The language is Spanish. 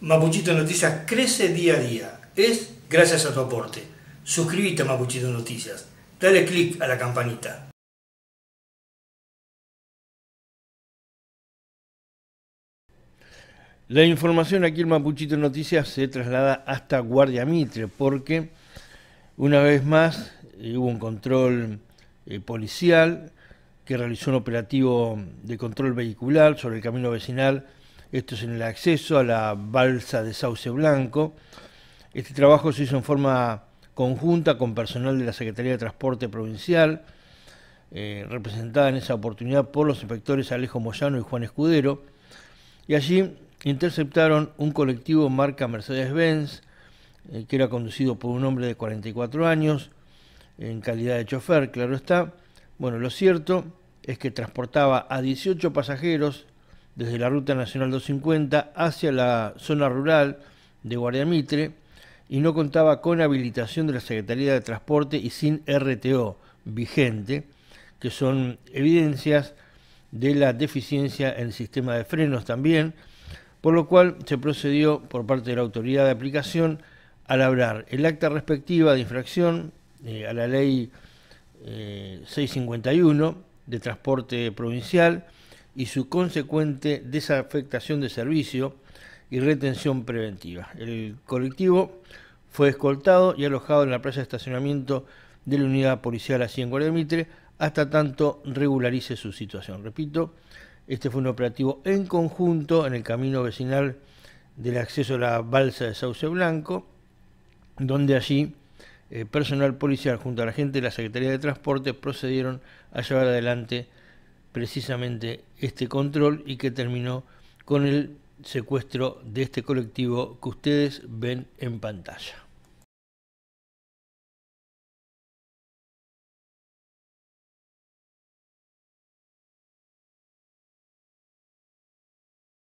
Mapuchito Noticias crece día a día. Es gracias a tu aporte. Suscríbete a Mapuchito Noticias. Dale click a la campanita. La información aquí en Mapuchito Noticias se traslada hasta Guardia Mitre porque una vez más eh, hubo un control eh, policial que realizó un operativo de control vehicular sobre el camino vecinal esto es en el acceso a la balsa de Sauce Blanco. Este trabajo se hizo en forma conjunta con personal de la Secretaría de Transporte Provincial, eh, representada en esa oportunidad por los inspectores Alejo Moyano y Juan Escudero, y allí interceptaron un colectivo marca Mercedes-Benz, eh, que era conducido por un hombre de 44 años, en calidad de chofer, claro está. Bueno, lo cierto es que transportaba a 18 pasajeros desde la Ruta Nacional 250 hacia la zona rural de Guardiamitre y no contaba con habilitación de la Secretaría de Transporte y sin RTO vigente, que son evidencias de la deficiencia en el sistema de frenos también, por lo cual se procedió por parte de la autoridad de aplicación a labrar el acta respectiva de infracción eh, a la ley 651 eh, de transporte provincial, y su consecuente desafectación de servicio y retención preventiva. El colectivo fue escoltado y alojado en la plaza de estacionamiento de la unidad policial así en Guardia Mitre hasta tanto regularice su situación. Repito, este fue un operativo en conjunto en el camino vecinal del acceso a la balsa de Sauce Blanco, donde allí eh, personal policial junto a la gente de la Secretaría de Transporte procedieron a llevar adelante precisamente este control y que terminó con el secuestro de este colectivo que ustedes ven en pantalla.